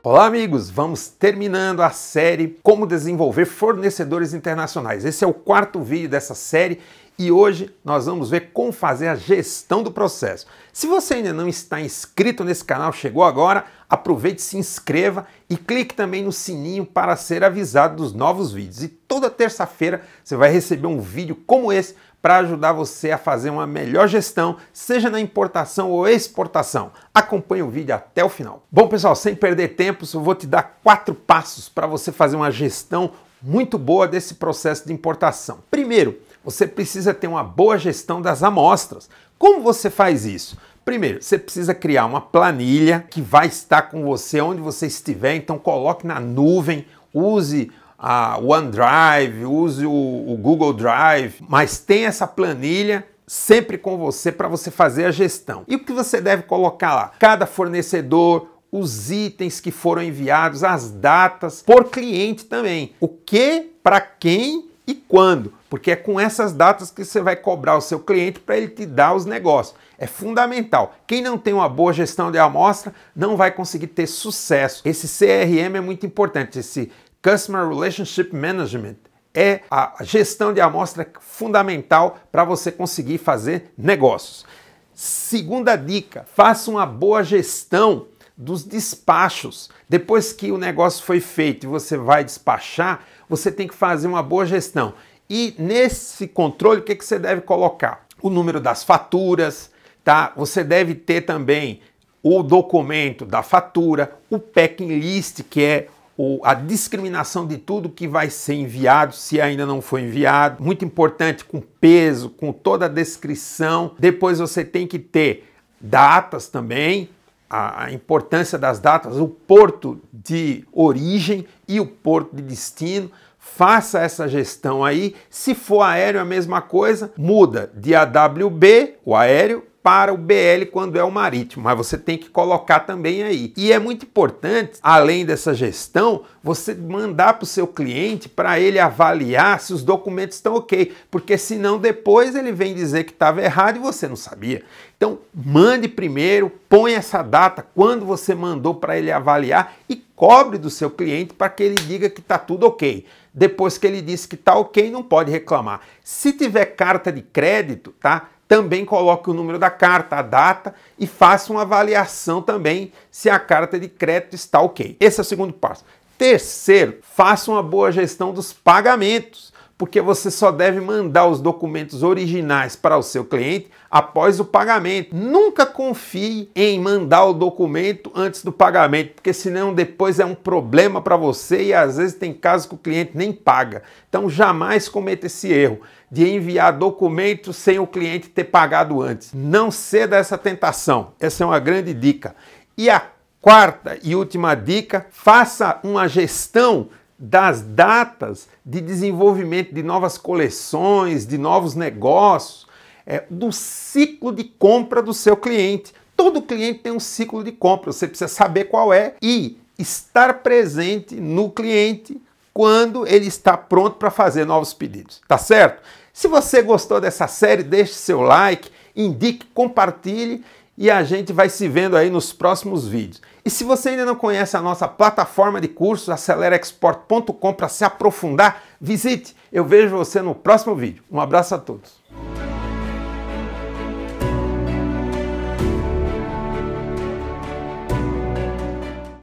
Olá, amigos! Vamos terminando a série Como Desenvolver Fornecedores Internacionais. Esse é o quarto vídeo dessa série e hoje nós vamos ver como fazer a gestão do processo. Se você ainda não está inscrito nesse canal, chegou agora, aproveite, se inscreva e clique também no sininho para ser avisado dos novos vídeos. E toda terça-feira você vai receber um vídeo como esse para ajudar você a fazer uma melhor gestão, seja na importação ou exportação. Acompanhe o vídeo até o final. Bom, pessoal, sem perder tempo, eu vou te dar quatro passos para você fazer uma gestão muito boa desse processo de importação. Primeiro, você precisa ter uma boa gestão das amostras. Como você faz isso? Primeiro, você precisa criar uma planilha que vai estar com você onde você estiver, então coloque na nuvem, use a OneDrive, use o, o Google Drive, mas tem essa planilha sempre com você para você fazer a gestão. E o que você deve colocar lá? Cada fornecedor, os itens que foram enviados, as datas, por cliente também. O que, para quem e quando, porque é com essas datas que você vai cobrar o seu cliente para ele te dar os negócios. É fundamental. Quem não tem uma boa gestão de amostra não vai conseguir ter sucesso. Esse CRM é muito importante, esse Customer Relationship Management é a gestão de amostra fundamental para você conseguir fazer negócios. Segunda dica: faça uma boa gestão dos despachos. Depois que o negócio foi feito e você vai despachar, você tem que fazer uma boa gestão. E nesse controle, o que, que você deve colocar? O número das faturas, tá? Você deve ter também o documento da fatura, o packing list, que é o, a discriminação de tudo que vai ser enviado, se ainda não foi enviado. Muito importante, com peso, com toda a descrição. Depois você tem que ter datas também, a, importância das datas, o porto de origem e o porto de destino. Faça essa gestão aí. Se for aéreo, a mesma coisa, muda de AWB, o aéreo, para o BL quando é o marítimo, mas você tem que colocar também aí. E é muito importante, além dessa gestão, você mandar para o seu cliente para ele avaliar se os documentos estão ok, porque senão depois ele vem dizer que estava errado e você não sabia. Então, mande primeiro, põe essa data quando você mandou para ele avaliar e cobre do seu cliente para que ele diga que está tudo ok. Depois que ele disse que está ok, não pode reclamar. Se tiver carta de crédito, tá? também coloque o número da carta, a data e faça uma avaliação também se a carta de crédito está ok. Esse é o segundo passo. Terceiro, faça uma boa gestão dos pagamentos porque você só deve mandar os documentos originais para o seu cliente após o pagamento. Nunca confie em mandar o documento antes do pagamento, porque senão depois é um problema para você e às vezes tem casos que o cliente nem paga. Então jamais cometa esse erro de enviar documentos sem o cliente ter pagado antes. Não ceda essa tentação. Essa é uma grande dica. E a quarta e última dica, faça uma gestão das datas de desenvolvimento de novas coleções, de novos negócios, é, do ciclo de compra do seu cliente. Todo cliente tem um ciclo de compra, você precisa saber qual é e estar presente no cliente quando ele está pronto para fazer novos pedidos, tá certo? Se você gostou dessa série, deixe seu like, indique, compartilhe e a gente vai se vendo aí nos próximos vídeos. E se você ainda não conhece a nossa plataforma de cursos, acelerexport.com para se aprofundar, visite. Eu vejo você no próximo vídeo. Um abraço a todos.